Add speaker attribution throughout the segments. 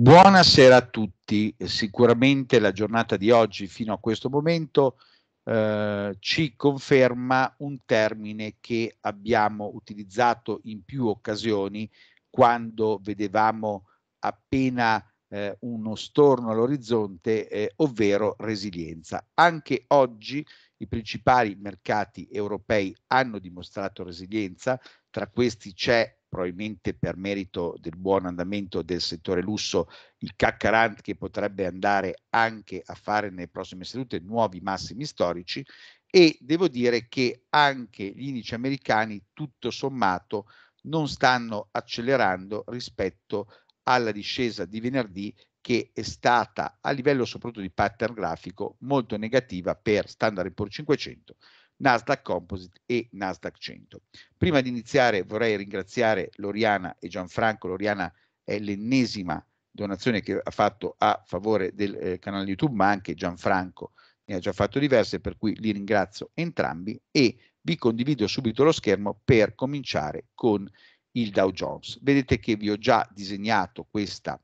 Speaker 1: Buonasera a tutti, sicuramente la giornata di oggi fino a questo momento eh, ci conferma un termine che abbiamo utilizzato in più occasioni quando vedevamo appena eh, uno storno all'orizzonte, eh, ovvero resilienza. Anche oggi i principali mercati europei hanno dimostrato resilienza, tra questi c'è probabilmente per merito del buon andamento del settore lusso, il CAC che potrebbe andare anche a fare nelle prossime sedute nuovi massimi storici e devo dire che anche gli indici americani tutto sommato non stanno accelerando rispetto alla discesa di venerdì che è stata a livello soprattutto di pattern grafico molto negativa per Standard Poor's 500 Nasdaq Composite e Nasdaq 100. Prima di iniziare vorrei ringraziare Loriana e Gianfranco. Loriana è l'ennesima donazione che ha fatto a favore del eh, canale YouTube, ma anche Gianfranco ne ha già fatto diverse, per cui li ringrazio entrambi e vi condivido subito lo schermo per cominciare con il Dow Jones. Vedete che vi ho già disegnato questa,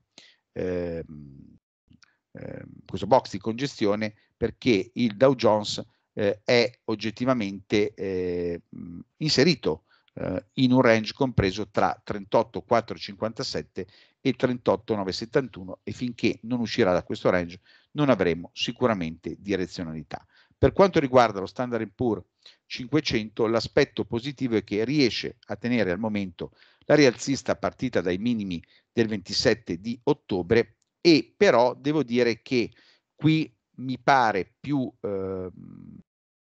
Speaker 1: eh, eh, questo box di congestione perché il Dow Jones eh, è oggettivamente eh, inserito eh, in un range compreso tra 38,457 e 38,971 e finché non uscirà da questo range non avremo sicuramente direzionalità. Per quanto riguarda lo Standard Poor's 500, l'aspetto positivo è che riesce a tenere al momento la rialzista partita dai minimi del 27 di ottobre e però devo dire che qui mi pare più eh,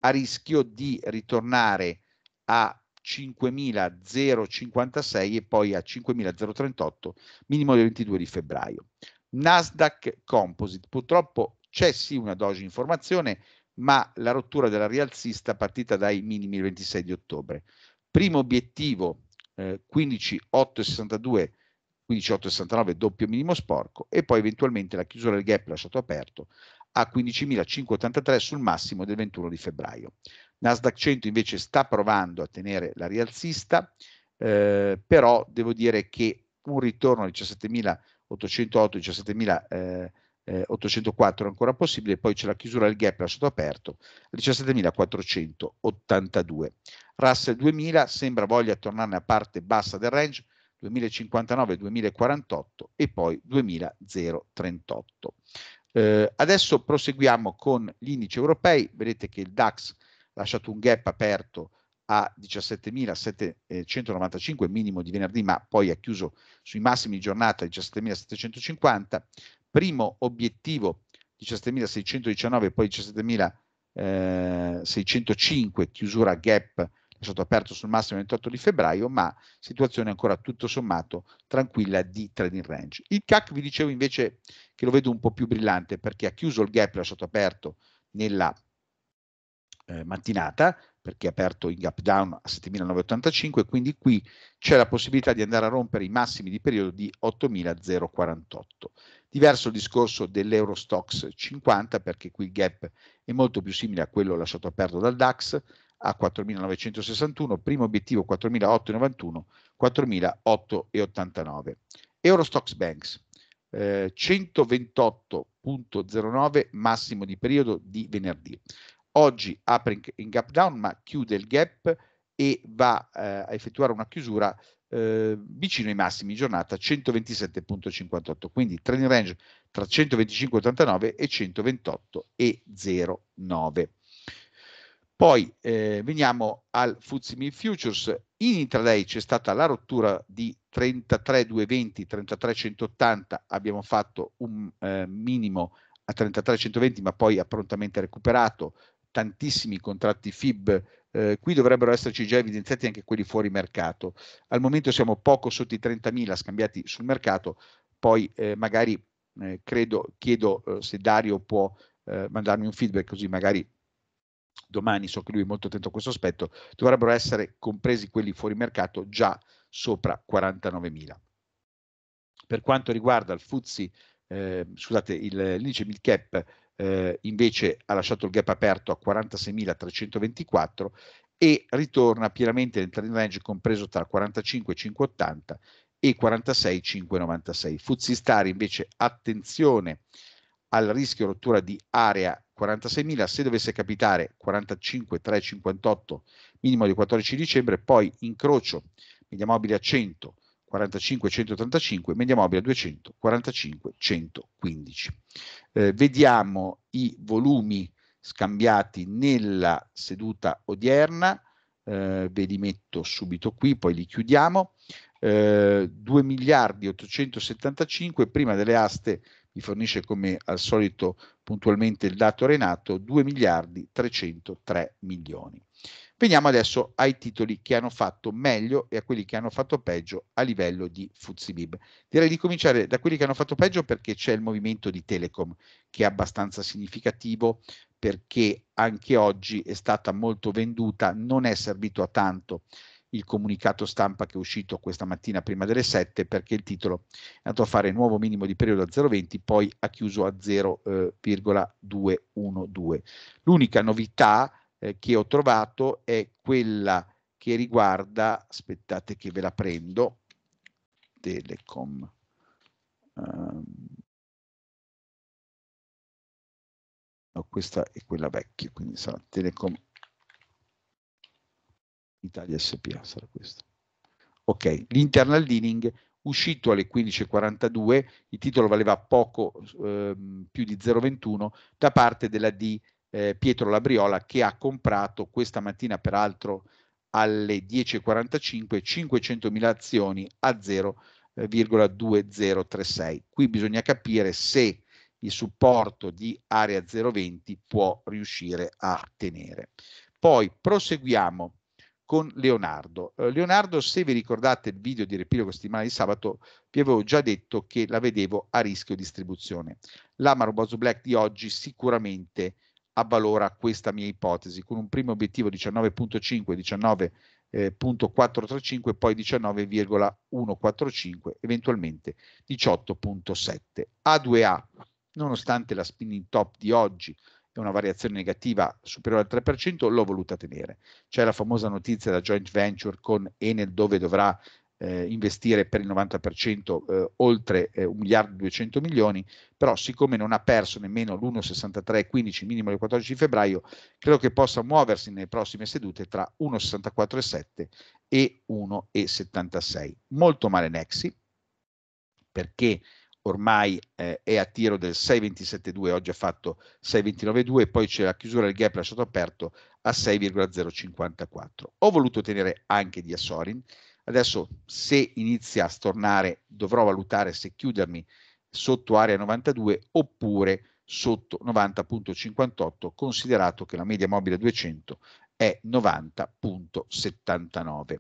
Speaker 1: a rischio di ritornare a 5.056 e poi a 5.038, minimo del 22 di febbraio. Nasdaq Composite, purtroppo c'è sì una doge informazione, ma la rottura della rialzista partita dai minimi il 26 di ottobre. Primo obiettivo eh, 15,862, 15,869 doppio minimo sporco e poi eventualmente la chiusura del gap lasciato aperto a 15.583 sul massimo del 21 di febbraio. Nasdaq 100 invece sta provando a tenere la rialzista, eh, però devo dire che un ritorno a 17.808, 17.804 eh, eh è ancora possibile, poi c'è la chiusura del gap lasciato aperto, a 17.482. Russell 2000 sembra voglia tornare a parte bassa del range, 2059-2048 e poi 2038. Eh, adesso proseguiamo con gli indici europei, vedete che il DAX ha lasciato un gap aperto a 17.795 minimo di venerdì, ma poi ha chiuso sui massimi di giornata 17.750, primo obiettivo 17.619, poi 17.605, eh, chiusura gap lasciato aperto sul massimo il 28 di febbraio, ma situazione ancora tutto sommato tranquilla di trading range. Il CAC, vi dicevo invece, che lo vedo un po' più brillante perché ha chiuso il gap lasciato aperto nella eh, mattinata perché è aperto in gap down a 7.985 quindi qui c'è la possibilità di andare a rompere i massimi di periodo di 8.048. Diverso il discorso dell'Eurostox 50 perché qui il gap è molto più simile a quello lasciato aperto dal DAX a 4.961, primo obiettivo 4.891, 4.889. Eurostox Banks 128.09 eh, massimo di periodo di venerdì. Oggi apre in, gap down ma chiude il gap e va eh, a effettuare una chiusura eh, vicino ai massimi di giornata 127.58, quindi trading range tra 125.89 e 128.09. Poi eh, veniamo al FTSE Futures. In intraday c'è stata la rottura di 33,220, 33,180. Abbiamo fatto un eh, minimo a 33,120, ma poi ha prontamente recuperato tantissimi contratti FIB. Eh, qui dovrebbero esserci già evidenziati anche quelli fuori mercato. Al momento siamo poco sotto i 30.000 scambiati sul mercato. Poi eh, magari eh, credo, chiedo eh, se Dario può mandarmi un feedback così magari domani so che lui è molto attento a questo aspetto, dovrebbero essere compresi quelli fuori mercato già sopra 49.000. Per quanto riguarda il FUZI, eh, scusate, il, l'indice mid eh, invece ha lasciato il gap aperto a 46.324 e ritorna pienamente nel trend range compreso tra 45.580 e 46.596. FUZI Star invece attenzione al rischio rottura di area 46.000, se dovesse capitare 45,358 minimo di 14 dicembre, poi incrocio media mobile a 100, 45 media mobile a 200, 45 Eh, vediamo i volumi scambiati nella seduta odierna, eh, ve li metto subito qui, poi li chiudiamo. Eh, 2 miliardi 875 prima delle aste vi fornisce come al solito puntualmente il dato Renato, 2 miliardi 303 milioni. Veniamo adesso ai titoli che hanno fatto meglio e a quelli che hanno fatto peggio a livello di Fuzibib. Direi di cominciare da quelli che hanno fatto peggio perché c'è il movimento di Telecom che è abbastanza significativo perché anche oggi è stata molto venduta, non è servito a tanto il comunicato stampa che è uscito questa mattina prima delle 7 perché il titolo è andato a fare nuovo minimo di periodo a 0,20 poi ha chiuso a 0,212. Eh, L'unica novità eh, che ho trovato è quella che riguarda, aspettate che ve la prendo, Telecom. Um, no, questa è quella vecchia, quindi sarà Telecom Italia SPA sarà questo. Ok, l'internal dealing uscito alle 15.42, il titolo valeva poco eh, più di 0,21 da parte della D eh, Pietro Labriola che ha comprato questa mattina peraltro alle 10.45 500.000 azioni a 0,2036. Eh, Qui bisogna capire se il supporto di area 020 può riuscire a tenere. Poi proseguiamo con Leonardo. Eh, Leonardo, se vi ricordate il video di Repilogo settimana di sabato, vi avevo già detto che la vedevo a rischio distribuzione. L'Amaro Bosu Black di oggi sicuramente avvalora questa mia ipotesi, con un primo obiettivo 19.5, 19 eh, poi 19,145 eventualmente 18.7 A2A nonostante la spinning top di oggi e una variazione negativa superiore al 3%, l'ho voluta tenere. C'è la famosa notizia della joint venture con Enel dove dovrà eh, investire per il 90% eh, oltre eh, 1 miliardo e 200 milioni, però siccome non ha perso nemmeno l'1,6315 minimo del 14 febbraio, credo che possa muoversi nelle prossime sedute tra 1,64,7 e 1,76. Molto male Nexi, perché ormai eh, è a tiro del 6,27,2, oggi ha fatto 6,29,2, poi c'è la chiusura del gap lasciato aperto a 6,054. Ho voluto tenere anche di Assorin, adesso se inizia a stornare dovrò valutare se chiudermi sotto area 92 oppure sotto 90.58, considerato che la media mobile 200 è 90.79.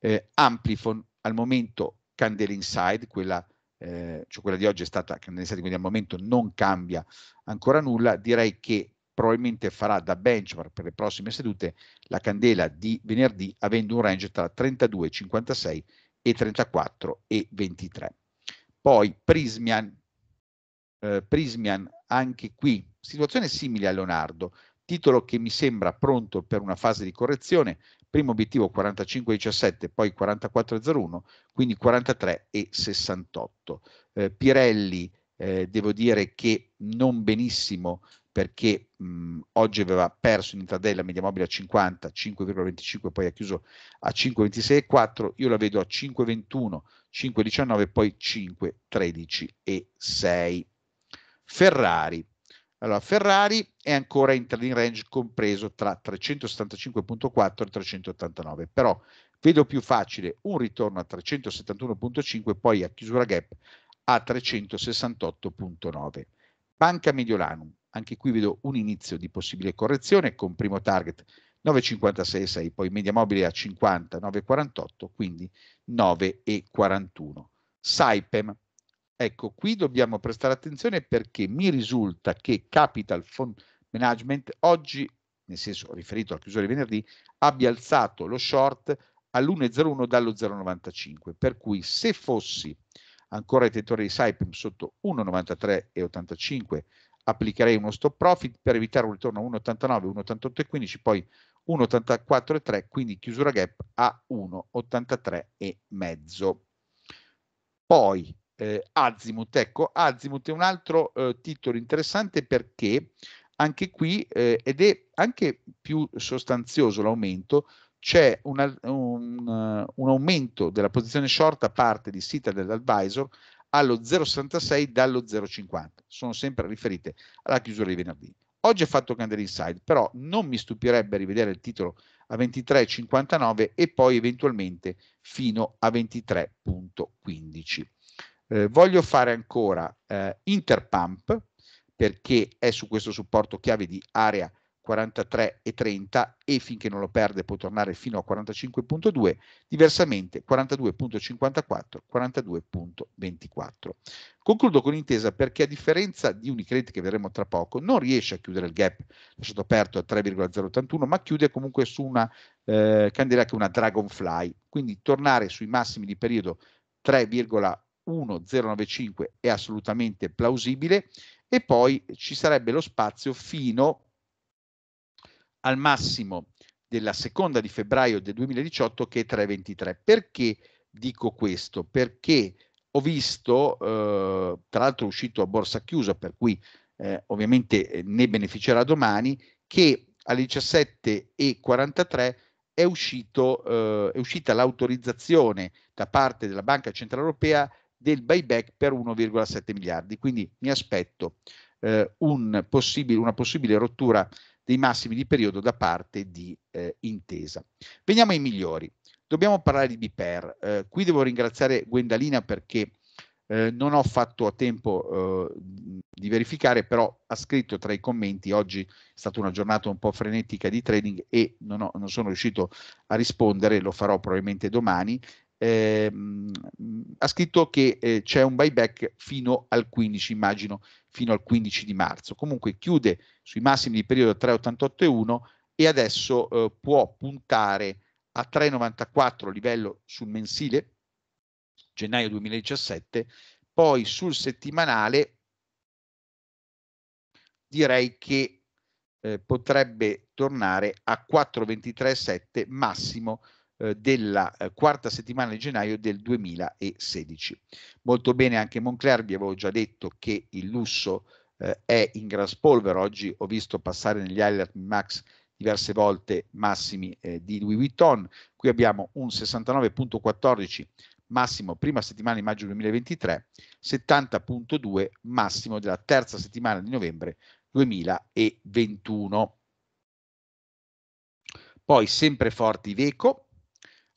Speaker 1: Eh, Amplifon al momento candela inside, quella eh, cioè quella di oggi è stata, che quindi al momento non cambia ancora nulla, direi che probabilmente farà da benchmark per le prossime sedute la candela di venerdì avendo un range tra 32,56 e 34,23. Poi Prismian, eh, Prismian anche qui, situazione simile a Leonardo, titolo che mi sembra pronto per una fase di correzione, primo obiettivo 45,17, poi 44,01, quindi 43,68. Eh, Pirelli, eh, devo dire che non benissimo perché mh, oggi aveva perso in intradella media mobile a 50, 5,25, poi ha chiuso a 5,26,4, io la vedo a 5,21, 5,19, poi 5,13 e 6. Ferrari, allora, Ferrari è ancora in trading range compreso tra 375.4 e 389, però vedo più facile un ritorno a 371.5 poi a chiusura gap a 368.9. Banca Mediolanum, anche qui vedo un inizio di possibile correzione con primo target 9,56,6, poi media mobile a 50, 9,48, quindi 9,41. Saipem, Ecco, qui dobbiamo prestare attenzione perché mi risulta che Capital Fund Management oggi, nel senso riferito alla chiusura di venerdì, abbia alzato lo short all'1,01 dallo 0,95, per cui se fossi ancora ai tentatori di Saipem sotto 1,93,85 applicherei uno stop profit per evitare un ritorno a 1,89, 1,88,15, poi 1,84,3, quindi chiusura gap a 1,83,5. Poi eh, Azimut. Ecco, Azimut è un altro eh, titolo interessante perché anche qui, eh, ed è anche più sostanzioso l'aumento, c'è un, un, eh, un, aumento della posizione short a parte di Citadel Advisor allo 0,66 dallo 0,50. Sono sempre riferite alla chiusura di venerdì. Oggi ha fatto candela inside, però non mi stupirebbe rivedere il titolo a 23,59 e poi eventualmente fino a 23,15. Eh, voglio fare ancora eh, Interpump perché è su questo supporto chiave di area 43 e 30 e finché non lo perde può tornare fino a 45.2, diversamente 42.54, 42.24. Concludo con intesa perché a differenza di Unicredit che vedremo tra poco, non riesce a chiudere il gap lasciato aperto a 3,081, ma chiude comunque su una eh, candela che è una dragonfly, quindi tornare sui massimi di periodo 3,081 1095 è assolutamente plausibile e poi ci sarebbe lo spazio fino al massimo della seconda di febbraio del 2018 che è 323. Perché dico questo? Perché ho visto, eh, tra l'altro è uscito a borsa chiusa, per cui eh, ovviamente eh, ne beneficerà domani, che alle 17.43 è, uscito, eh, è uscita l'autorizzazione da parte della Banca Centrale Europea del buyback per 1,7 miliardi. Quindi mi aspetto eh, un possibile, una possibile rottura dei massimi di periodo da parte di eh, Intesa. Veniamo ai migliori. Dobbiamo parlare di Biper. Eh, qui devo ringraziare Gwendalina perché eh, non ho fatto a tempo eh, di verificare, però ha scritto tra i commenti oggi è stata una giornata un po' frenetica di trading e non, ho, non sono riuscito a rispondere, lo farò probabilmente domani eh, ha scritto che eh, c'è un buyback fino al 15, immagino, fino al 15 di marzo. Comunque chiude sui massimi di periodo 3,88,1 e adesso eh, può puntare a 3,94 livello sul mensile, gennaio 2017, poi sul settimanale direi che eh, potrebbe tornare a 4,23,7 massimo eh, della eh, quarta settimana di gennaio del 2016. Molto bene anche Moncler, vi avevo già detto che il lusso eh, è in gras polvere, oggi ho visto passare negli highlight max diverse volte massimi eh, di Louis Vuitton, qui abbiamo un 69.14 massimo prima settimana di maggio 2023, 70.2 massimo della terza settimana di novembre 2021. Poi sempre forti Iveco,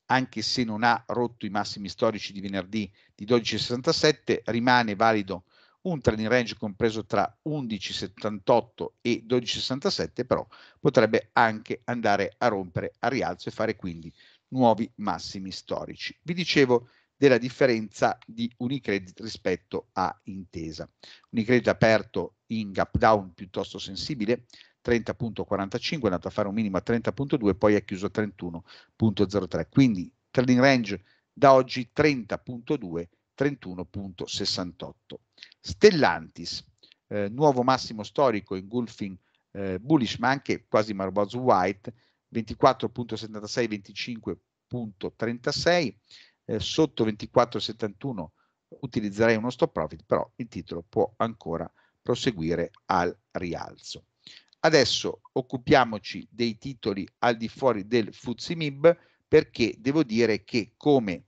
Speaker 1: anche se non ha rotto i massimi storici di venerdì di 12,67, rimane valido un trading range compreso tra 11,78 e 12,67, però potrebbe anche andare a rompere a rialzo e fare quindi nuovi massimi storici. Vi dicevo della differenza di Unicredit rispetto a Intesa. Unicredit aperto in gap down piuttosto sensibile, 30.45, è andato a fare un minimo a 30.2, poi ha chiuso a 31.03. Quindi trading range da oggi 30.2, 31.68. Stellantis, eh, nuovo massimo storico engulfing eh, bullish, ma anche quasi Marbuzz White, 24.76, 25.36, eh, sotto 24.71 utilizzerei uno stop profit, però il titolo può ancora proseguire al rialzo. Adesso occupiamoci dei titoli al di fuori del FUZIMIB perché devo dire che come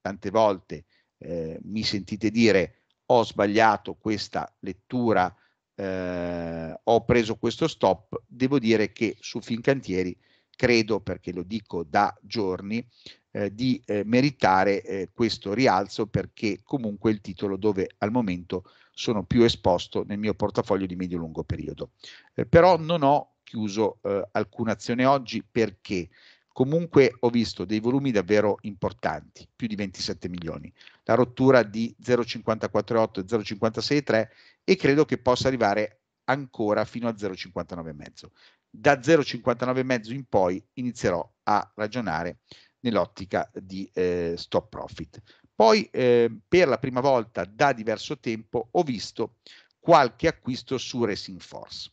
Speaker 1: tante volte eh, mi sentite dire ho sbagliato questa lettura, eh, ho preso questo stop, devo dire che su Fincantieri credo, perché lo dico da giorni, eh, di eh, meritare eh, questo rialzo perché comunque il titolo dove al momento sono più esposto nel mio portafoglio di medio-lungo periodo. Eh, però non ho chiuso eh, alcuna azione oggi perché comunque ho visto dei volumi davvero importanti, più di 27 milioni, la rottura di 0,548 e 0,563 e credo che possa arrivare ancora fino a 0,595. Da 0,595 in poi inizierò a ragionare nell'ottica di eh, stop profit. Poi eh, per la prima volta da diverso tempo ho visto qualche acquisto su Racing Force.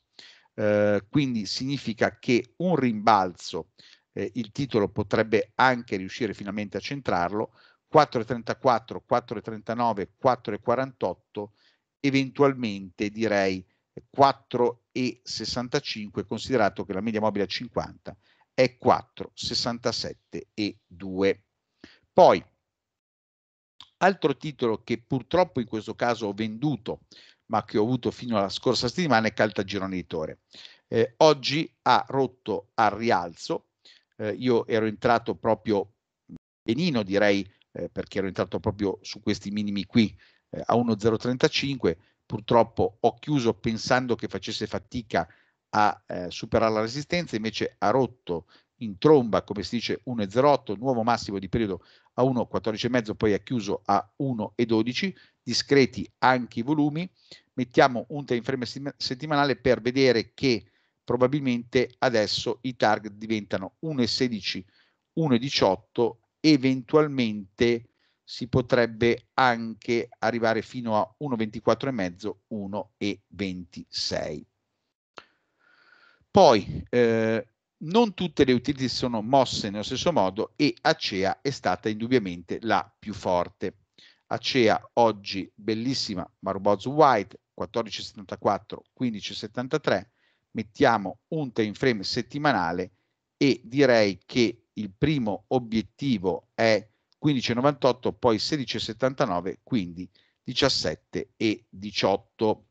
Speaker 1: Eh, quindi significa che un rimbalzo, eh, il titolo potrebbe anche riuscire finalmente a centrarlo, 4,34, 4,39, 4,48, eventualmente direi 4,65, considerato che la media mobile a 50 è 4,67 e 2. Poi Altro titolo che purtroppo in questo caso ho venduto, ma che ho avuto fino alla scorsa settimana è Caltagirone Editore. Eh, oggi ha rotto al rialzo, eh, io ero entrato proprio benino direi, eh, perché ero entrato proprio su questi minimi qui eh, a 1,035, purtroppo ho chiuso pensando che facesse fatica a eh, superare la resistenza, invece ha rotto in tromba, come si dice, 1,08, nuovo massimo di periodo a 1,14,5, poi è chiuso a 1,12, discreti anche i volumi. Mettiamo un time frame settimanale per vedere che probabilmente adesso i target diventano 1,16, 1,18, eventualmente si potrebbe anche arrivare fino a 1,24,5, 1,26. Poi eh, non tutte le utility sono mosse nello stesso modo e Acea è stata indubbiamente la più forte. Acea oggi bellissima, Maruboz White 14,74, 15,73, mettiamo un time frame settimanale e direi che il primo obiettivo è 15,98, poi 16,79, quindi 17 e 18.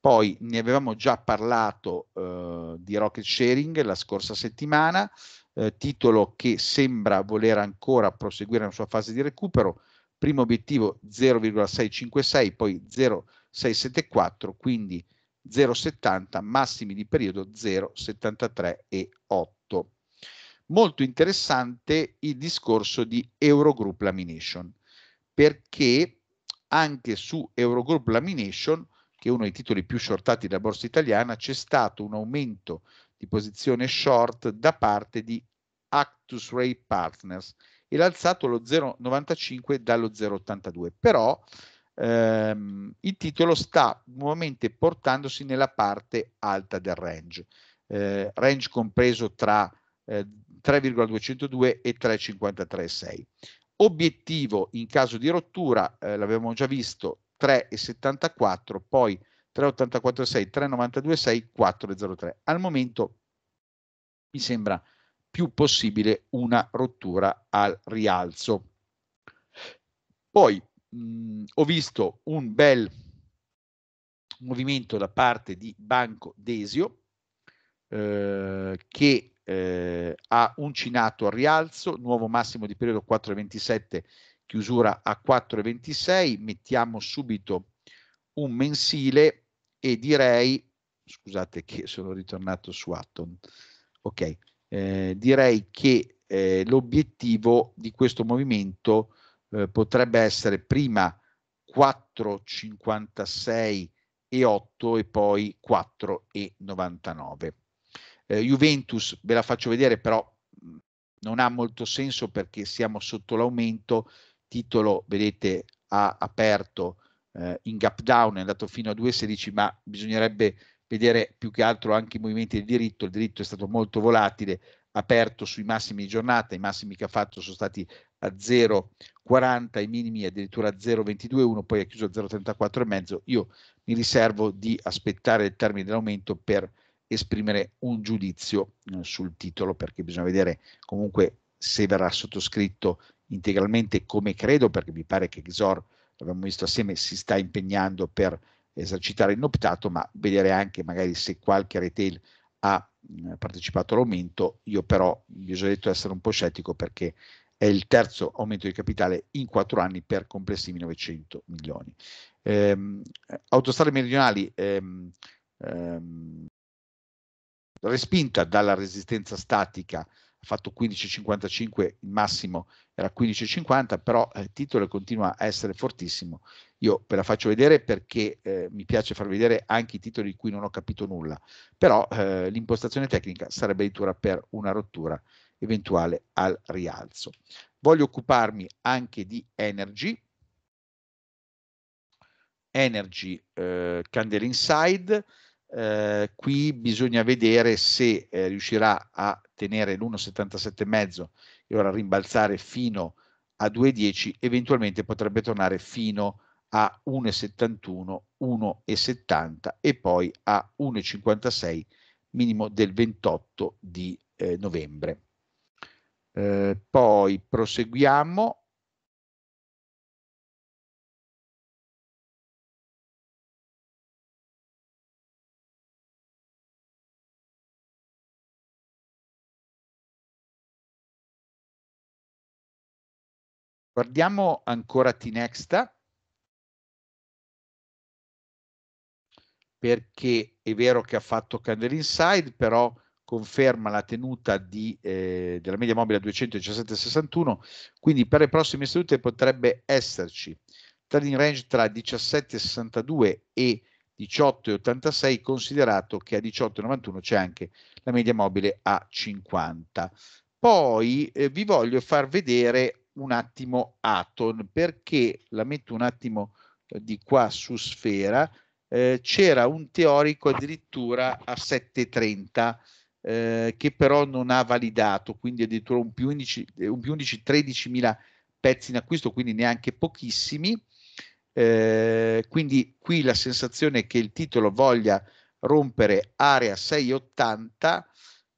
Speaker 1: Poi ne avevamo già parlato eh, di rocket sharing la scorsa settimana, eh, titolo che sembra voler ancora proseguire nella sua fase di recupero. Primo obiettivo 0,656, poi 0,674, quindi 0,70, massimi di periodo 0,73 e 8. Molto interessante il discorso di Eurogroup Lamination, perché anche su Eurogroup Lamination che è uno dei titoli più shortati della borsa italiana, c'è stato un aumento di posizione short da parte di Actus Ray Partners e l'ha alzato lo 0,95 dallo 0,82. Però ehm, il titolo sta nuovamente portandosi nella parte alta del range, eh, range compreso tra eh, 3,202 e 3,536. Obiettivo in caso di rottura, eh, l'abbiamo già visto, 3,74, poi 3,846, 3,926, 4,03. Al momento mi sembra più possibile una rottura al rialzo. Poi mh, mm, ho visto un bel movimento da parte di Banco Desio eh, che eh, ha uncinato al rialzo, nuovo massimo di periodo 4,27 chiusura a 4,26, mettiamo subito un mensile e direi, scusate che sono ritornato su Atom, ok, eh, direi che eh, l'obiettivo di questo movimento eh, potrebbe essere prima 4,56 e 8 e poi 4,99. Eh, Juventus ve la faccio vedere però mm, non ha molto senso perché siamo sotto l'aumento, titolo, vedete, ha aperto eh, in gap down, è andato fino a 2,16, ma bisognerebbe vedere più che altro anche i movimenti del diritto, il diritto è stato molto volatile, aperto sui massimi di giornata, i massimi che ha fatto sono stati a 0,40, i minimi addirittura a 0,22,1, poi ha chiuso a 0,34,5. Io mi riservo di aspettare il termine dell'aumento per esprimere un giudizio eh, sul titolo, perché bisogna vedere comunque se verrà sottoscritto integralmente come credo, perché mi pare che Xor, l'abbiamo visto assieme, si sta impegnando per esercitare il noptato, ma vedere anche magari se qualche retail ha partecipato all'aumento. Io però vi ho già detto di essere un po' scettico perché è il terzo aumento di capitale in quattro anni per complessivi 900 milioni. Ehm, autostrade meridionali ehm, ehm, respinta dalla resistenza statica ha fatto 15,55, il massimo era 15,50, però eh, il titolo continua a essere fortissimo. Io ve la faccio vedere perché eh, mi piace far vedere anche i titoli di cui non ho capito nulla, però eh, l'impostazione tecnica sarebbe addirittura per una rottura eventuale al rialzo. Voglio occuparmi anche di Energy, Energy eh, Candle Inside, eh, qui bisogna vedere se eh, riuscirà a tenere l'1,77 e ora rimbalzare fino a 2,10, eventualmente potrebbe tornare fino a 1,71, 1,70 e poi a 1,56 minimo del 28 di eh, novembre. Eh, poi proseguiamo Guardiamo ancora Tinexta, perché è vero che ha fatto candle inside, però conferma la tenuta di, eh, della media mobile a 217,61, quindi per le prossime sedute potrebbe esserci trading range tra 17,62 e 18,86, considerato che a 18,91 c'è anche la media mobile a 50. Poi eh, vi voglio far vedere un attimo Aton, perché la metto un attimo eh, di qua su sfera, eh, c'era un teorico addirittura a 730 eh, che però non ha validato, quindi addirittura un più 11, eh, un più 11 13 mila pezzi in acquisto, quindi neanche pochissimi. Eh, quindi qui la sensazione è che il titolo voglia rompere area 680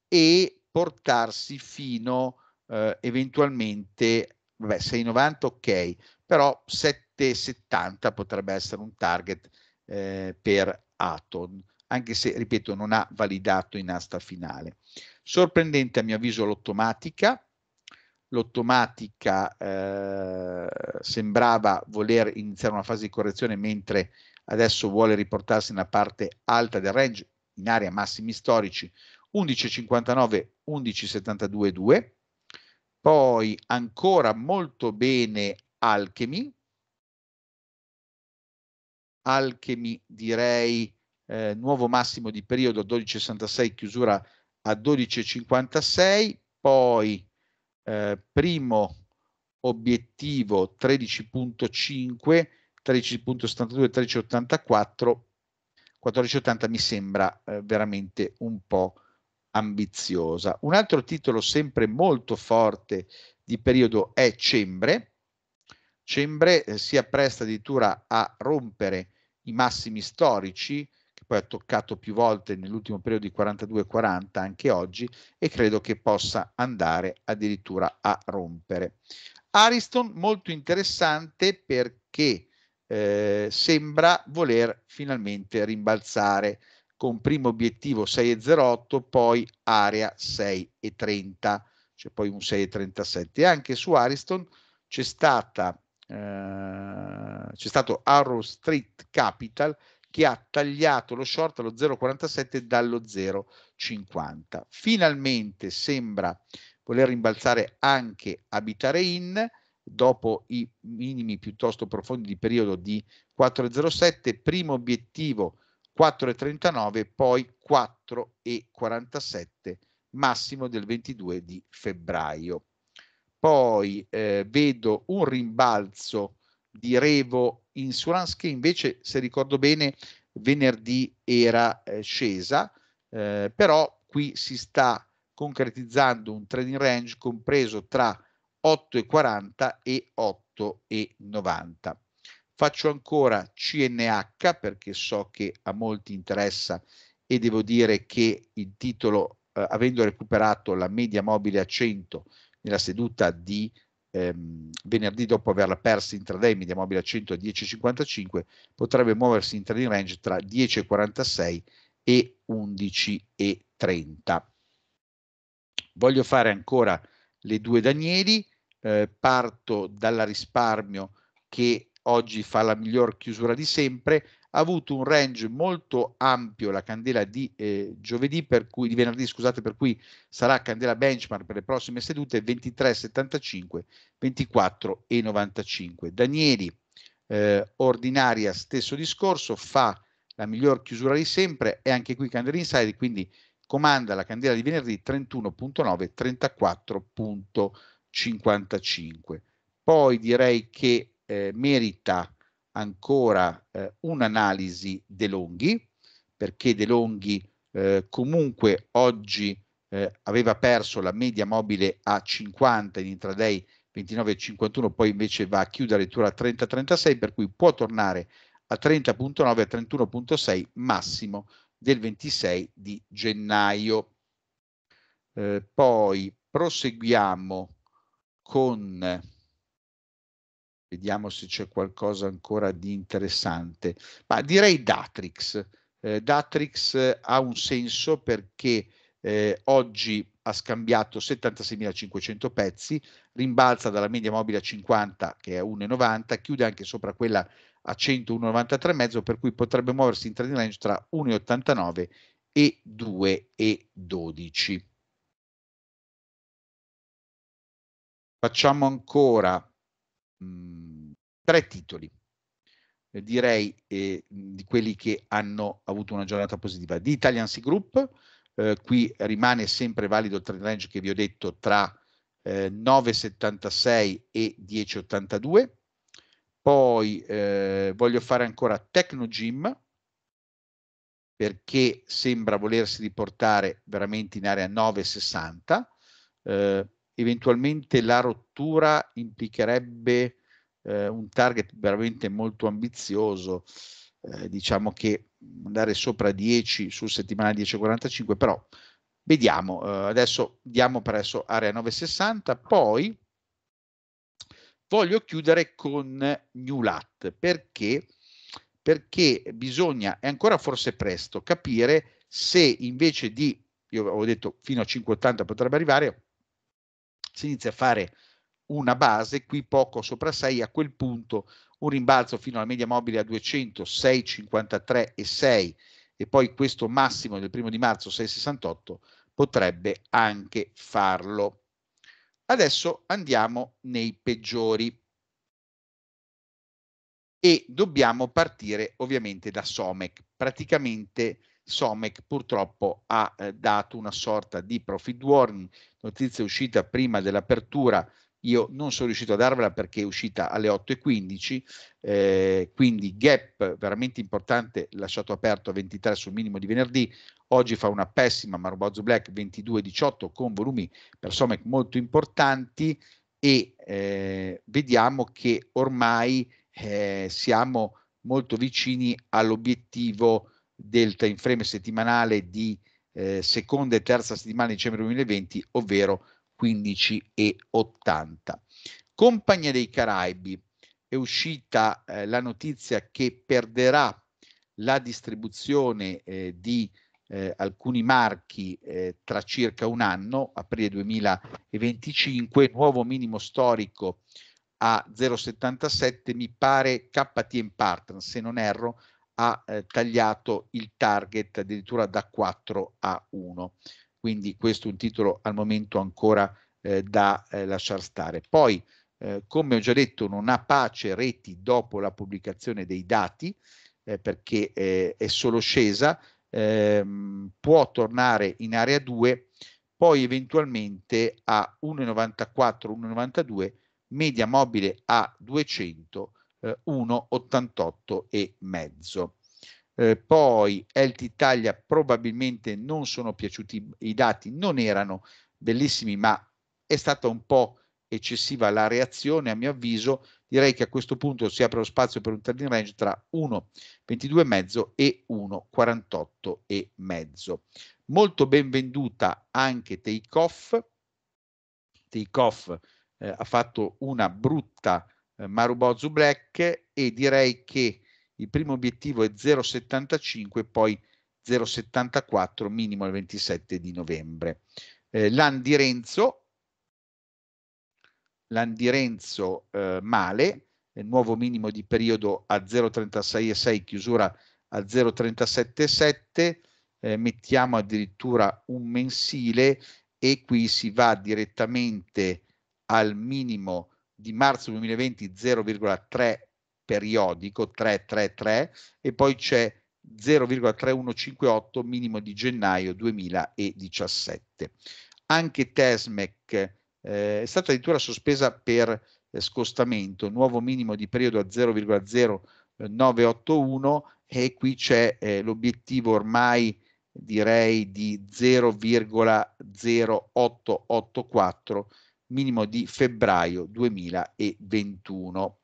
Speaker 1: e portarsi fino eh, eventualmente vabbè, 6,90 ok, però 7,70 potrebbe essere un target eh, per Aton, anche se, ripeto, non ha validato in asta finale. Sorprendente a mio avviso l'automatica, l'automatica eh, sembrava voler iniziare una fase di correzione mentre adesso vuole riportarsi nella parte alta del range in area massimi storici 11,59 11,72,2 poi ancora molto bene Alchemy, Alchemy direi eh, nuovo massimo di periodo 12,66 chiusura a 12,56 poi eh, primo obiettivo 13.5 13.72 13.84 14.80 mi sembra eh, veramente un po' ambiziosa. Un altro titolo sempre molto forte di periodo è Cembre. Cembre eh, si appresta addirittura a rompere i massimi storici, che poi ha toccato più volte nell'ultimo periodo di 42-40, anche oggi, e credo che possa andare addirittura a rompere. Ariston molto interessante perché eh, sembra voler finalmente rimbalzare con primo obiettivo 6,08, poi area 6,30, c'è poi un 6,37. anche su Ariston c'è, stata, eh, c'è stato Arrow Street Capital che ha tagliato lo short allo 0,47 dallo 0,50. Finalmente sembra voler rimbalzare anche abitare in dopo i minimi piuttosto profondi di periodo di 4,07, primo obiettivo 4,39 poi 4,47 massimo del 22 di febbraio. Poi eh, vedo un rimbalzo di Revo Insurance che invece se ricordo bene venerdì era eh, scesa, eh, però qui si sta concretizzando un trading range compreso tra 8,40 e 8,90. Faccio ancora CNH perché so che a molti interessa e devo dire che il titolo, eh, avendo recuperato la media mobile a 100 nella seduta di ehm, venerdì dopo averla persa intraday, media mobile a 100 a 10,55, potrebbe muoversi in trading range tra 10,46 e 11,30. Voglio fare ancora le due Danieli, eh, parto dalla risparmio che oggi fa la miglior chiusura di sempre, ha avuto un range molto ampio la candela di eh, giovedì, per cui, di venerdì, scusate, per cui sarà candela benchmark per le prossime sedute 23,75, 24,95. Danieli, eh, ordinaria, stesso discorso, fa la miglior chiusura di sempre e anche qui candela inside, quindi comanda la candela di venerdì 31.9, 34.55. Poi direi che eh, merita ancora eh, un'analisi De Longhi, perché De Longhi eh, comunque oggi eh, aveva perso la media mobile a 50 in intraday 29,51, poi invece va a chiudere addirittura a 30,36, per cui può tornare a 30,9 a 31,6 massimo del 26 di gennaio. Eh, poi proseguiamo con Vediamo se c'è qualcosa ancora di interessante. Ma direi Datrix. Eh, Datrix eh, ha un senso perché eh, oggi ha scambiato 76.500 pezzi, rimbalza dalla media mobile a 50 che è 1,90, chiude anche sopra quella a 101,93,5 per cui potrebbe muoversi in trading range tra 1,89 e 2,12. Facciamo ancora mm, tre titoli, eh, direi eh, di quelli che hanno avuto una giornata positiva. Di Italian Sea Group, eh, qui rimane sempre valido il trend range che vi ho detto tra eh, 9,76 e 10,82. Poi eh, voglio fare ancora Tecnogym perché sembra volersi riportare veramente in area 9,60. Eh, eventualmente la rottura implicherebbe eh, un target veramente molto ambizioso, eh, diciamo che andare sopra 10 sul settimana 10,45, però vediamo, eh, adesso diamo presso area 9,60, poi voglio chiudere con New Lat perché perché bisogna, è ancora forse presto, capire se invece di, io avevo detto fino a 5,80 potrebbe arrivare, si inizia a fare una base, qui poco sopra 6, a quel punto un rimbalzo fino alla media mobile a 200, 6,53 e 6 e poi questo massimo del primo di marzo 6,68 potrebbe anche farlo. Adesso andiamo nei peggiori e dobbiamo partire ovviamente da Somec. Praticamente Somec purtroppo ha eh, dato una sorta di profit warning, notizia uscita prima dell'apertura io non sono riuscito a darvela perché è uscita alle 8.15, eh, quindi gap veramente importante lasciato aperto a 23 sul minimo di venerdì, oggi fa una pessima Marbozzo Black 22.18 con volumi per Somec molto importanti e eh, vediamo che ormai eh, siamo molto vicini all'obiettivo del time frame settimanale di eh, seconda e terza settimana di dicembre 2020, ovvero 15,80. Compagnia dei Caraibi è uscita eh, la notizia che perderà la distribuzione eh, di eh, alcuni marchi eh, tra circa un anno, aprile 2025, nuovo minimo storico a 0,77, mi pare KTM Partners, se non erro, ha eh, tagliato il target addirittura da 4 a 1 quindi questo è un titolo al momento ancora eh, da eh, lasciar stare. Poi, eh, come ho già detto, non ha pace reti dopo la pubblicazione dei dati, eh, perché eh, è solo scesa, ehm, può tornare in area 2, poi eventualmente a 1,94-1,92, media mobile a 200, 1,88 eh, e mezzo. Eh, poi LT Italia probabilmente non sono piaciuti i dati, non erano bellissimi, ma è stata un po' eccessiva la reazione, a mio avviso. Direi che a questo punto si apre lo spazio per un trading range tra 1,22,5 e 1,48,5. Molto ben venduta anche Takeoff. Takeoff eh, ha fatto una brutta eh, Marubozu Black e direi che il primo obiettivo è 0,75, poi 0,74 minimo il 27 di novembre. Eh, Landi Renzo, Landi Renzo eh, male, eh, nuovo minimo di periodo a 0,36,6, chiusura a 0,37,7, eh, mettiamo addirittura un mensile e qui si va direttamente al minimo di marzo 2020 0,3 periodico 333 e poi c'è 0,3158 minimo di gennaio 2017. Anche Tesmec eh, è stata addirittura sospesa per eh, scostamento, nuovo minimo di periodo a 0,0981 e qui c'è eh, l'obiettivo ormai direi di 0,0884 minimo di febbraio 2021.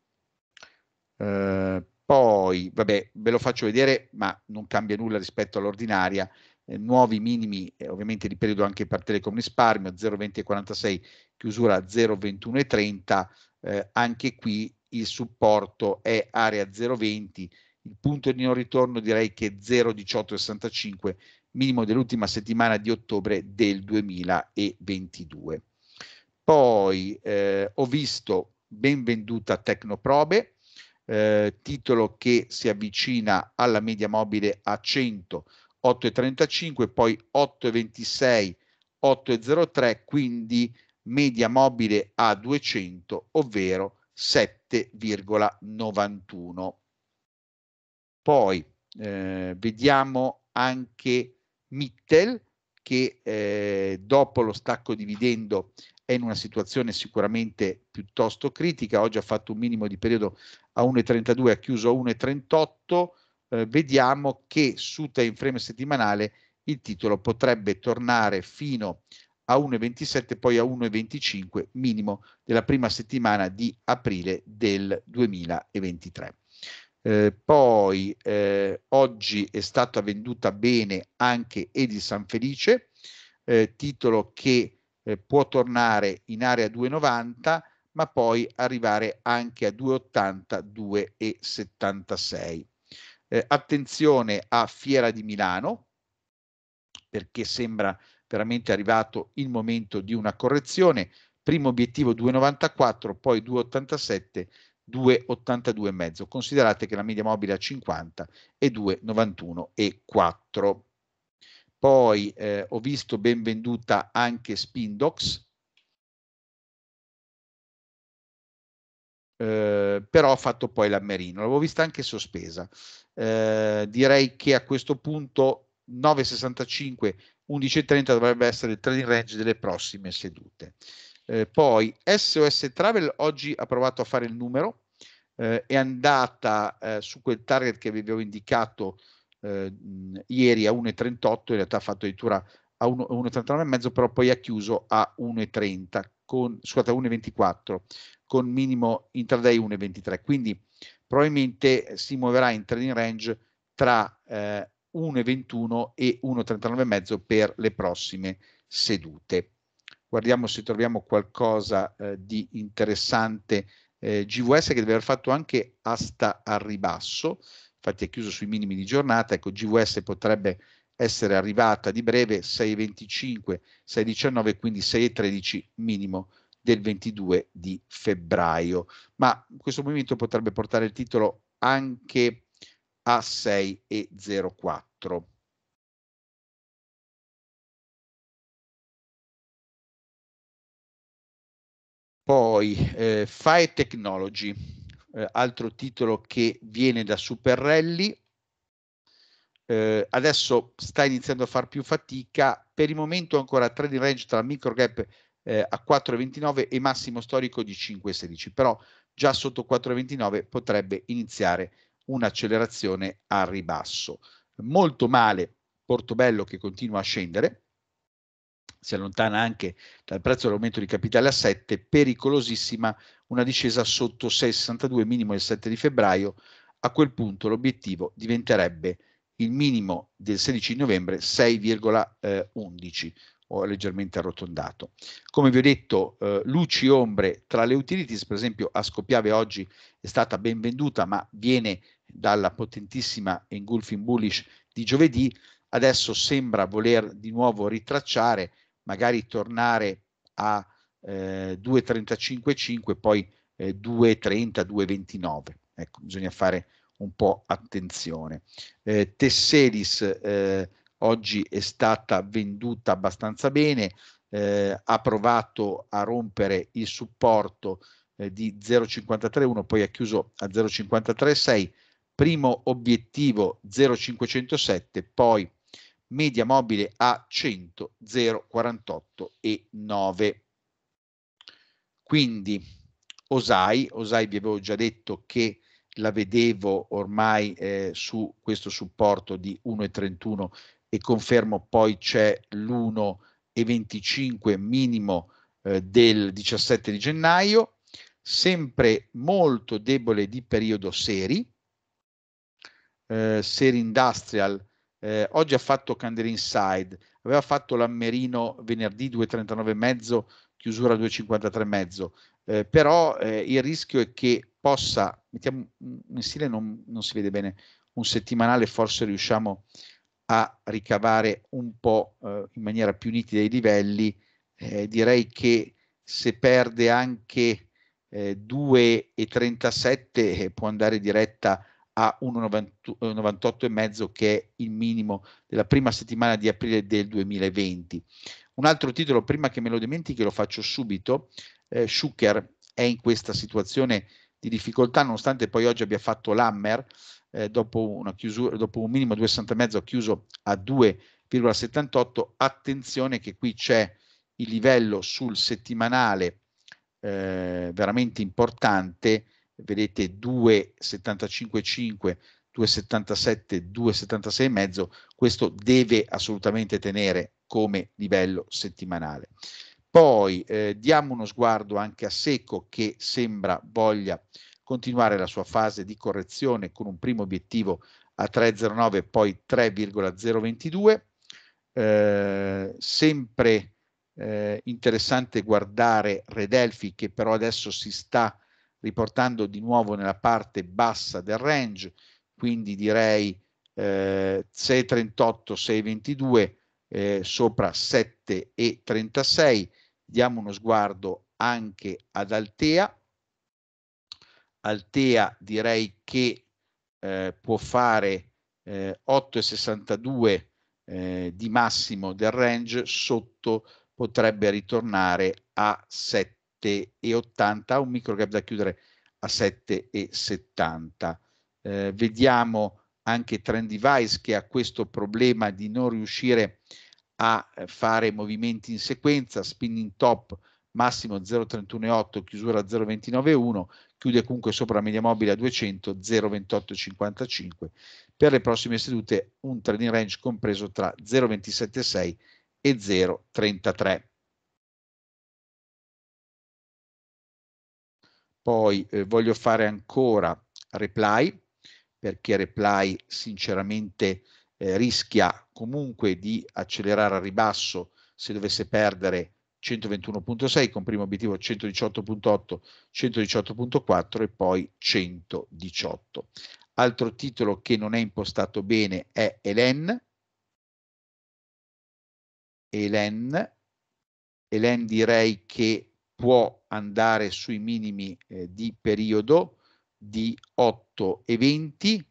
Speaker 1: Eh, poi, vabbè, ve lo faccio vedere, ma non cambia nulla rispetto all'ordinaria. Eh, nuovi minimi, eh, ovviamente di periodo anche per Telecom Risparmio, 0,2046, chiusura 0,2130. Eh, anche qui il supporto è area 0,20, il punto di non ritorno direi che 0,1865, minimo dell'ultima settimana di ottobre del 2022. Poi eh, ho visto ben venduta Tecnoprobe, eh, titolo che si avvicina alla media mobile a 100, 8,35, poi 8,26, 8,03, quindi media mobile a 200, ovvero 7,91. Poi eh, vediamo anche Mittel che eh, dopo lo stacco dividendo è in una situazione sicuramente piuttosto critica, oggi ha fatto un minimo di periodo a 1,32, ha chiuso a 1,38, eh, vediamo che su time frame settimanale il titolo potrebbe tornare fino a 1,27, poi a 1,25 minimo della prima settimana di aprile del 2023. Eh, poi eh, oggi è stata venduta bene anche Edi Sanfelice, eh, titolo che eh, può tornare in area 2,90 ma poi arrivare anche a 2,80, 2,76. Eh, attenzione a Fiera di Milano perché sembra veramente arrivato il momento di una correzione. Primo obiettivo 2,94, poi 2,87, 2,82,5. Considerate che la media mobile a 50 è 2,91 e 4. Poi eh, ho visto ben venduta anche Spindox, eh, però ho fatto poi la Merino, l'avevo vista anche sospesa. Eh, direi che a questo punto 9,65, 11,30 dovrebbe essere il trading range delle prossime sedute. Eh, poi SOS Travel oggi ha provato a fare il numero, eh, è andata eh, su quel target che vi avevo indicato eh, ieri a 1,38, in realtà ha fatto addirittura a 1,39,5, però poi ha chiuso a 1,30, con, scusate, a 1,24, con minimo intraday 1,23. Quindi probabilmente si muoverà in trading range tra eh, 1,21 e 1,39,5 per le prossime sedute. Guardiamo se troviamo qualcosa eh, di interessante. Eh, GVS che deve aver fatto anche asta al ribasso, infatti è chiuso sui minimi di giornata, ecco GVS potrebbe essere arrivata di breve 6,25, 6,19, quindi 6,13 minimo del 22 di febbraio, ma questo movimento potrebbe portare il titolo anche a 6,04. Poi eh, FAE Technology, eh, altro titolo che viene da Super Rally. Eh, adesso sta iniziando a far più fatica, per il momento ancora trading range tra micro gap eh, a 4,29 e massimo storico di 5,16, però già sotto 4,29 potrebbe iniziare un'accelerazione a ribasso. Molto male Portobello che continua a scendere, si allontana anche dal prezzo dell'aumento di capitale a 7, pericolosissima una discesa sotto 6,62 minimo del 7 di febbraio, a quel punto l'obiettivo diventerebbe il minimo del 16 novembre 6,11 o leggermente arrotondato. Come vi ho detto, eh, luci ombre tra le utilities, per esempio a Scopiave oggi è stata ben venduta, ma viene dalla potentissima engulfing bullish di giovedì, adesso sembra voler di nuovo ritracciare, magari tornare a eh, 2,35,5, poi eh, 2,30, 2,29. Ecco, bisogna fare un po' attenzione. Eh, Tesselis eh, oggi è stata venduta abbastanza bene, eh, ha provato a rompere il supporto eh, di 0,531, poi ha chiuso a 0,536, primo obiettivo 0,507, poi media mobile a 100, 0,48 e 9. Quindi Osai, Osai vi avevo già detto che la vedevo ormai eh, su questo supporto di 1,31 e confermo poi c'è l'1,25 minimo eh, del 17 di gennaio, sempre molto debole di periodo seri, eh, seri industrial, eh, oggi ha fatto Candle Inside, aveva fatto l'Ammerino venerdì 2,39,5 chiusura a 2,53,5, eh, però eh, il rischio è che possa, mettiamo un stile non, non, si vede bene, un settimanale forse riusciamo a ricavare un po' eh, in maniera più nitida i livelli, eh, direi che se perde anche 2,37 eh, eh, può andare diretta a 1,98 e mezzo che è il minimo della prima settimana di aprile del 2020. Un altro titolo, prima che me lo dimentichi, lo faccio subito. Eh, Schucker è in questa situazione di difficoltà, nonostante poi oggi abbia fatto l'Hammer, eh, dopo, chiusura, dopo, un minimo 2,60 ha chiuso a 2,78. Attenzione che qui c'è il livello sul settimanale eh, veramente importante, vedete 2,75,5. 2,77, 2,76 e mezzo, questo deve assolutamente tenere come livello settimanale. Poi eh, diamo uno sguardo anche a Secco che sembra voglia continuare la sua fase di correzione con un primo obiettivo a 3,09 poi 3,022. Eh, sempre eh, interessante guardare Redelfi che però adesso si sta riportando di nuovo nella parte bassa del range, quindi direi eh, 6,38, 6,22 eh, sopra 7,36. Diamo uno sguardo anche ad Altea. Altea direi che eh, può fare eh, 8,62 eh, di massimo del range, sotto potrebbe ritornare a 7,80, un micro gap da chiudere a 7,70. Eh, vediamo anche Trend Device che ha questo problema di non riuscire a eh, fare movimenti in sequenza, spinning top massimo 0,318, chiusura 0,291, chiude comunque sopra la media mobile a 200, 0,2855. Per le prossime sedute un trading range compreso tra 0,276 e 0,33. Poi eh, voglio fare ancora reply perché Reply sinceramente eh, rischia comunque di accelerare a ribasso se dovesse perdere 121.6 con primo obiettivo 118.8, 118.4 e poi 118. Altro titolo che non è impostato bene è Elen. Elen. Elen direi che può andare sui minimi eh, di periodo, di 8 eventi,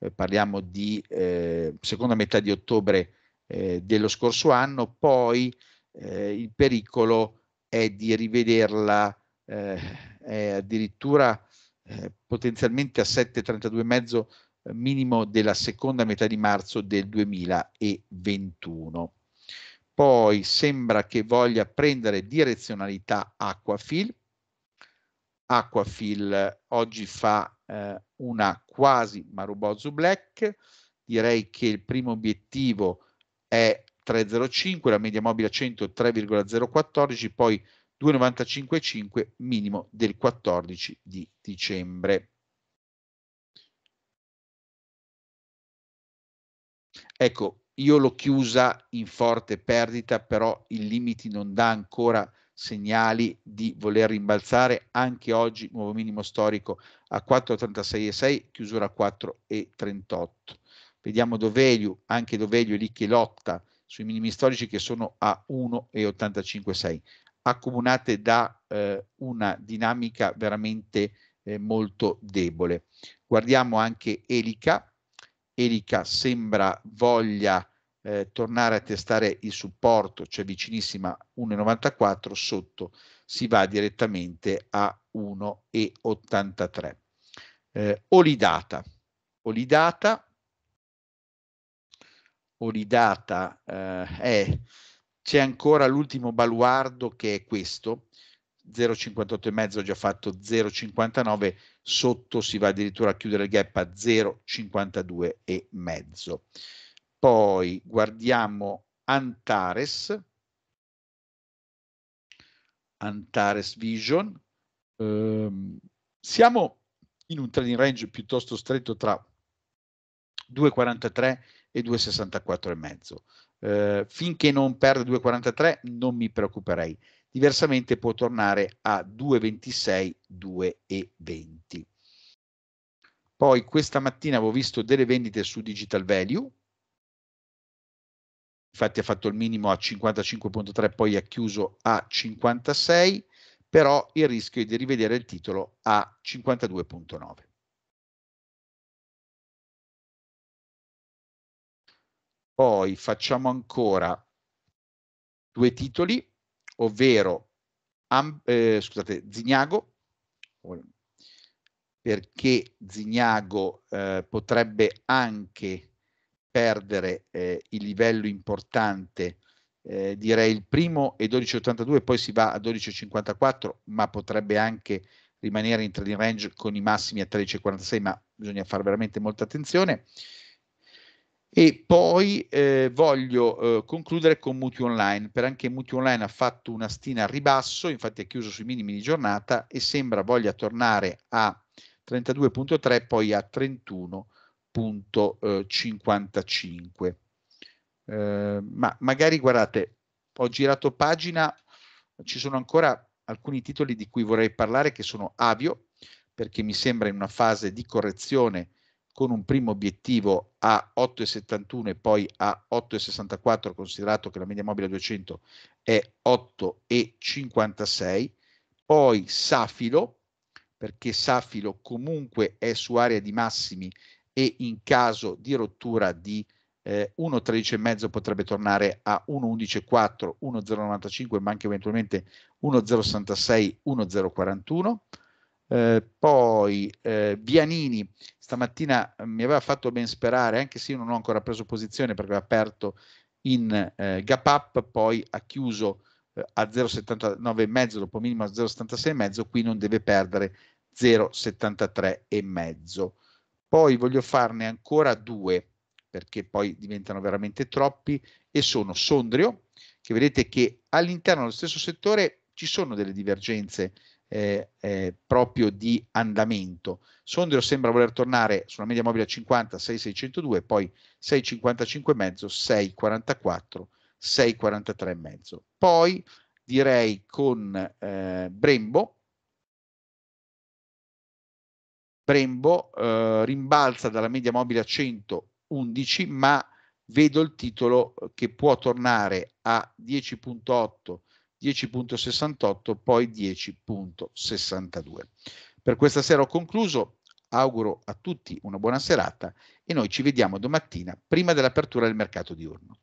Speaker 1: eh, parliamo di eh, seconda metà di ottobre eh, dello scorso anno, poi eh, il pericolo è di rivederla eh, è addirittura eh, potenzialmente a 7,32,5 minimo della seconda metà di marzo del 2021. Poi sembra che voglia prendere direzionalità Aquafil Aquafil oggi fa eh, una quasi Marubozu Black, direi che il primo obiettivo è 3,05, la media mobile a 100 3,014, poi 2,95,5 minimo del 14 di dicembre. Ecco, io l'ho chiusa in forte perdita, però i limiti non dà ancora segnali di voler rimbalzare anche oggi nuovo minimo storico a 4,86,6 chiusura a 4,38 vediamo Dovelio anche Dovelio lì che lotta sui minimi storici che sono a 1,85,6 accomunate da eh, una dinamica veramente eh, molto debole guardiamo anche Elica Elica sembra voglia eh, tornare a testare il supporto, cioè vicinissima 1,94, sotto si va direttamente a 1,83. Eh, olidata, olidata, olidata eh, c'è ancora l'ultimo baluardo che è questo, 0,58,5 ho già fatto 0,59, sotto si va addirittura a chiudere il gap a 0,52,5. Poi guardiamo Antares, Antares Vision. Um, siamo in un trading range piuttosto stretto tra 2,43 e 2,64,5. Uh, ehm, finché non perde 2,43 non mi preoccuperei. Diversamente può tornare a 2,26, 2,20. Poi questa mattina avevo visto delle vendite su Digital Value, infatti ha fatto il minimo a 55.3, poi ha chiuso a 56, però il rischio è di rivedere il titolo a 52.9. Poi facciamo ancora due titoli, ovvero um, eh, scusate, Zignago, perché Zignago eh, potrebbe anche perdere eh, il livello importante, eh, direi il primo e 12,82, poi si va a 12,54, ma potrebbe anche rimanere in trading range con i massimi a 13,46, ma bisogna fare veramente molta attenzione. E poi eh, voglio eh, concludere con Mutu Online, per anche Mutu Online ha fatto una stina a ribasso, infatti è chiuso sui minimi di giornata e sembra voglia tornare a 32.3, poi a 31 3.55. Eh, eh, ma magari guardate, ho girato pagina, ci sono ancora alcuni titoli di cui vorrei parlare che sono Avio, perché mi sembra in una fase di correzione con un primo obiettivo a 8,71 e poi a 8,64, considerato che la media mobile 200 è 8,56. Poi Safilo, perché Safilo comunque è su area di massimi e in caso di rottura di eh, 1,13,5 potrebbe tornare a 1,11,4, 1,095 ma anche eventualmente 1,066, 1,041. Eh, poi eh, Vianini stamattina eh, mi aveva fatto ben sperare, anche se io non ho ancora preso posizione perché aveva aperto in eh, gap up, poi ha chiuso eh, a 0,79,5 dopo minimo a 0,76,5, qui non deve perdere 0,73,5. Poi voglio farne ancora due, perché poi diventano veramente troppi, e sono Sondrio, che vedete che all'interno dello stesso settore ci sono delle divergenze eh, eh, proprio di andamento. Sondrio sembra voler tornare sulla media mobile a 50, 6602, poi 655,5, 644, 643,5. Poi direi con eh, Brembo Brembo eh, rimbalza dalla media mobile a 111, ma vedo il titolo eh, che può tornare a 10.8, 10.68, poi 10.62. Per questa sera ho concluso, auguro a tutti una buona serata e noi ci vediamo domattina prima dell'apertura del mercato diurno.